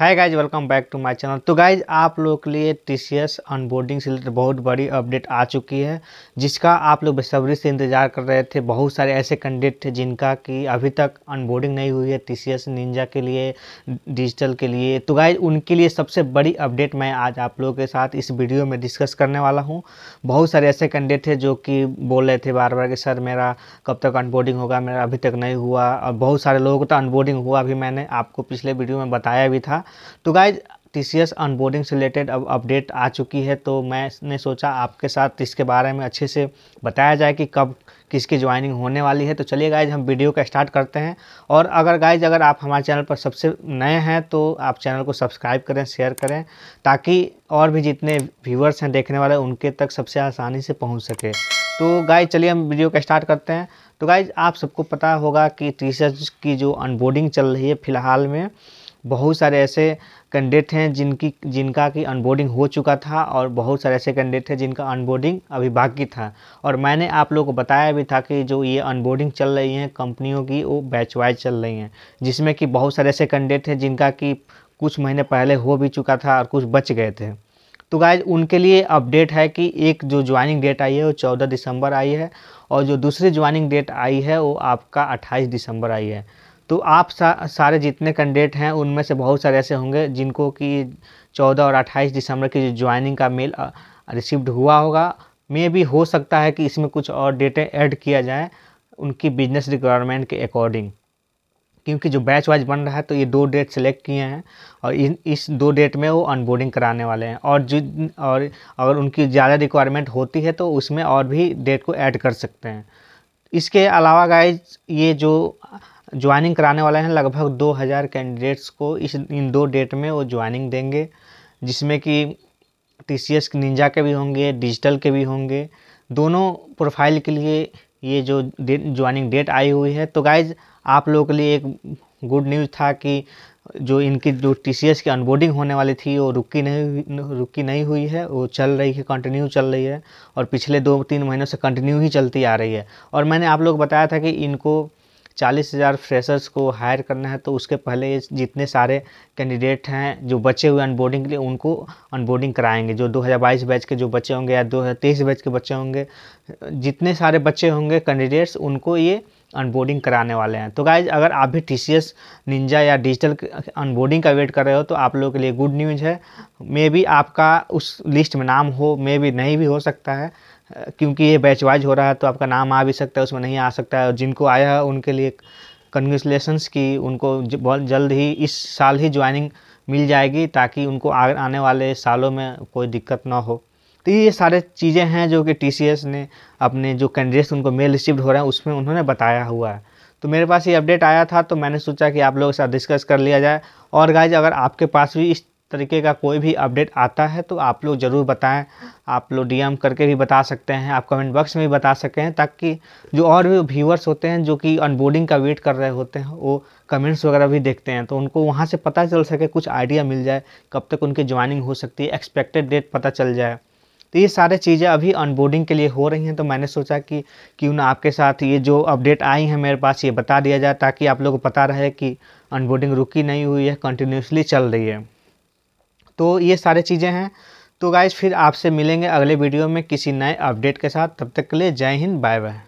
hi guys welcome back to my channel तो guys आप लोग के लिए टी सी एस अनबोर्डिंग से रिलेटेड बहुत बड़ी अपडेट आ चुकी है जिसका आप लोग बेसब्री से इंतजार कर रहे थे बहुत सारे ऐसे कैंडिडेट थे जिनका कि अभी तक अनबोर्डिंग नहीं हुई है टी सी एस निंजा के लिए डिजिटल के लिए तो गाइज उनके लिए सबसे बड़ी अपडेट मैं आज आप लोगों के साथ इस वीडियो में डिस्कस करने वाला हूँ बहुत सारे ऐसे कैंडिडेट थे जो कि बोल रहे थे बार बार कि सर मेरा कब तक अनबोर्डिंग होगा मेरा अभी तक नहीं हुआ और बहुत सारे लोगों को तो अनबोर्डिंग हुआ भी मैंने आपको पिछले वीडियो में बताया भी था तो guys T C S onboarding से रिलेटेड अब अपडेट आ चुकी है तो मैंने सोचा आपके साथ इसके बारे में अच्छे से बताया जाए कि कब किसकी ज्वाइनिंग होने वाली है तो चलिए गाइज हम वीडियो का स्टार्ट करते हैं और अगर गाइज अगर आप हमारे चैनल पर सबसे नए हैं तो आप चैनल को सब्सक्राइब करें शेयर करें ताकि और भी जितने व्यूवर्स हैं देखने वाले उनके तक सबसे आसानी से पहुँच सके तो गाइज चलिए हम वीडियो का स्टार्ट करते हैं तो गाइज आप सबको पता होगा कि टी की जो अनबोर्डिंग चल रही है फ़िलहाल में बहुत सारे ऐसे कैंडिडेट हैं जिनकी जिनका कि अनबोर्डिंग हो चुका था और बहुत सारे ऐसे कैंडिडेट हैं जिनका अनबोर्डिंग अभी बाकी था और मैंने आप लोगों को बताया भी था कि जो ये अनबोर्डिंग चल रही हैं कंपनियों की वो बैच वाइज चल रही हैं जिसमें कि बहुत सारे ऐसे कैंडिडेट हैं जिनका कि कुछ महीने पहले हो भी चुका था और कुछ बच गए थे तो गाय उनके लिए अपडेट है कि एक जो ज्वाइनिंग डेट आई है वो चौदह दिसंबर आई है और जो दूसरी ज्वाइनिंग डेट आई है वो आपका अट्ठाईस दिसंबर आई है तो आप सा, सारे जितने कैंडिडेट हैं उनमें से बहुत सारे ऐसे होंगे जिनको कि चौदह और अट्ठाईस दिसंबर की जो ज्वाइनिंग का मेल रिसीव्ड हुआ होगा मे भी हो सकता है कि इसमें कुछ और डेटे ऐड किया जाए उनकी बिजनेस रिक्वायरमेंट के अकॉर्डिंग क्योंकि जो बैच वाइज बन रहा है तो ये दो डेट सेलेक्ट किए हैं और इन इस दो डेट में वो अनबोर्डिंग कराने वाले हैं और जो और अगर उनकी ज़्यादा रिक्वायरमेंट होती है तो उसमें और भी डेट को ऐड कर सकते हैं इसके अलावा गाइज ये जो ज्वाइनिंग कराने वाले हैं लगभग दो हज़ार कैंडिडेट्स को इस इन दो डेट में वो ज्वाइनिंग देंगे जिसमें कि टी सी एस निंजा के भी होंगे डिजिटल के भी होंगे दोनों प्रोफाइल के लिए ये जो डेट ज्वाइनिंग डेट आई हुई है तो गाइज आप लोगों के लिए एक गुड न्यूज़ था कि जो इनकी जो टी सी एस की अनबोर्डिंग होने वाली थी वो रुकी नहीं रुकी नहीं हुई है वो चल रही है कंटिन्यू चल रही है और पिछले दो तीन महीनों से कंटिन्यू ही चलती आ रही है और मैंने आप लोग बताया था कि इनको चालीस हज़ार फ्रेशर्स को हायर करना है तो उसके पहले ये जितने सारे कैंडिडेट हैं जो बचे हुए अनबोर्डिंग के लिए उनको अनबोर्डिंग कराएंगे जो 2022 बैच के जो बच्चे होंगे या 2023 बैच के बच्चे होंगे जितने सारे बच्चे होंगे कैंडिडेट्स उनको ये अनबोर्डिंग कराने वाले हैं तो गाइज अगर आप भी टी सी एस निंजा या डिजिटल अनबोर्डिंग का वेट कर रहे हो तो आप लोगों के लिए गुड न्यूज़ है मे बी आपका उस लिस्ट में नाम हो मे बी नहीं भी हो सकता है क्योंकि ये बैच वाइज हो रहा है तो आपका नाम आ भी सकता है उसमें नहीं आ सकता है और जिनको आया है उनके लिए कन्ग्रेचुलेसन्स की उनको बहुत जल्द ही इस साल ही ज्वाइनिंग मिल जाएगी ताकि उनको आने वाले सालों में कोई दिक्कत ना हो तो ये सारे चीज़ें हैं जो कि टी ने अपने जो कैंडिडेट्स उनको मेल रिसिव्ड हो रहे हैं उसमें उन्होंने बताया हुआ है तो मेरे पास ये अपडेट आया था तो मैंने सोचा कि आप लोगों के साथ डिस्कस कर लिया जाए और गाइज अगर आपके पास भी इस तरीके का कोई भी अपडेट आता है तो आप लोग ज़रूर बताएं आप लोग डीएम करके भी बता सकते हैं आप कमेंट बॉक्स में भी बता सकते हैं ताकि जो और भी व्यूअर्स होते हैं जो कि अनबोर्डिंग का वेट कर रहे होते हैं वो कमेंट्स वगैरह भी देखते हैं तो उनको वहाँ से पता चल सके कुछ आइडिया मिल जाए कब तक उनकी ज्वाइनिंग हो सकती है एक्सपेक्टेड डेट पता चल जाए तो ये सारे चीज़ें अभी अनबोर्डिंग के लिए हो रही हैं तो मैंने सोचा कि क्यों ना आपके साथ ये जो अपडेट आई हैं मेरे पास ये बता दिया जाए ताकि आप लोग को पता रहे कि अनबोर्डिंग रुकी नहीं हुई है कंटिन्यूसली चल रही है तो ये सारे चीज़ें हैं तो गाइज फिर आपसे मिलेंगे अगले वीडियो में किसी नए अपडेट के साथ तब तक के लिए जय हिंद बाय बाय